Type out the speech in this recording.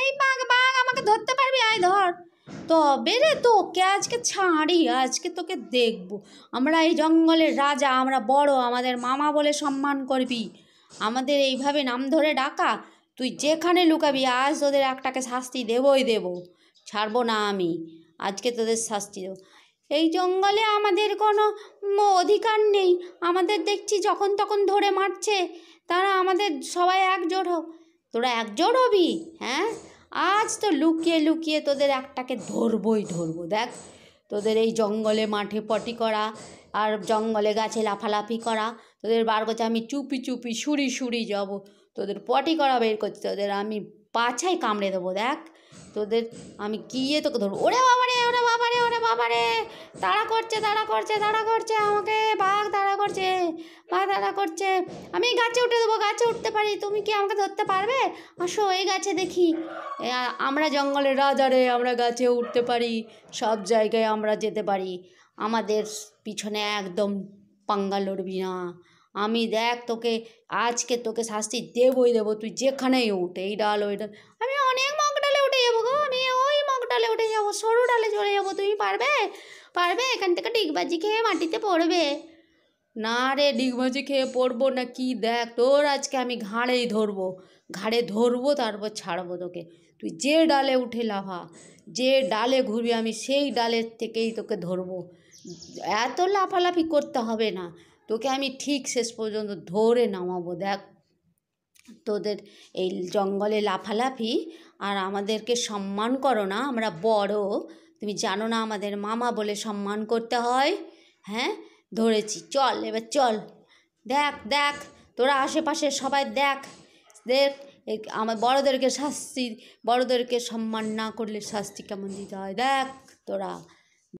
এই বাঘ বাঘ আমাকে ধরতে পারবি আয় ধর তবে রে তোকে আজকে ছাড়ি আজকে তোকে দেখব আমরা এই জঙ্গলের রাজা আমরা বড় আমাদের মামা বলে সম্মান করবি আমাদের এইভাবে নাম ধরে ডাকা তুই যেখানে লুকাবি আজ তোদের একটাকে শাস্তি দেবই দেব ছাড়বো না আমি আজকে তোদের শাস্তি দেবো এই জঙ্গলে আমাদের কোনো অধিকার নেই আমাদের দেখছি যখন তখন ধরে মারছে তারা আমাদের সবাই একজোট হোক তোরা একজন হবি হ্যাঁ আজ তো লুকিয়ে লুকিয়ে তোদের একটাকে ধরবই ধরবো দেখ তোদের এই জঙ্গলে মাঠে পটি করা আর জঙ্গলে গাছে লাফালাফি করা তোদের বার করছে আমি চুপি চুপি সুড়ি সুড়ি যাব তোদের পটি করা বের করছি তোদের আমি পাছায় কামড়ে দেবো দেখ তোদের আমি গিয়ে তোকে ধরবো ওরে বাবা রে ওরে বাবা বাবা রে তাড়া করছে তাড়া করছে তাড়া করছে আমাকে বাঘ তাড়া করছে বাঘ তাড়া করছে আমি গাছে উঠে দেবো গাছে উঠতে পারি তুমি কি আমাকে ধরতে পারবে আসো এই গাছে দেখি আমরা জঙ্গলের রাজা রে আমরা গাছে উঠতে পারি সব জায়গায় আমরা যেতে পারি আমাদের পিছনে একদম পাঙ্গা লড়বি না আমি দেখ তোকে আজকে তোকে শাস্তি দেবই দেবো তুই যেখানেই উঠ এই ডাল ওই ডাল ডালে উঠে যাবো সরু ডালে চলে যাবো তুমি পারবে পারবে এখান থেকে ডিগবাজি খেয়ে মাটিতে পড়বে না রে ডিগবাজি খেয়ে পড়বো না কি দেখ তোর আজকে আমি ঘাড়েই ধরবো ঘাড়ে ধরবো তারপর ছাড়বো তোকে তুই যে ডালে উঠে লাভা যে ডালে ঘুরবি আমি সেই ডালের থেকেই তোকে ধরবো এত লাফালাফি করতে হবে না তোকে আমি ঠিক শেষ পর্যন্ত ধরে নামাবো দেখ তোদের এই জঙ্গলে লাফালাফি আর আমাদেরকে সম্মান করো না আমরা বড় তুমি জানো না আমাদের মামা বলে সম্মান করতে হয় হ্যাঁ ধরেছি চল এবার চল দেখ দেখ তোরা আশেপাশে সবাই দেখ দেখ আমার বড়োদেরকে শাস্তি বড়োদেরকে সম্মান না করলে শাস্তি কেমন দিতে হয় দেখ তোরা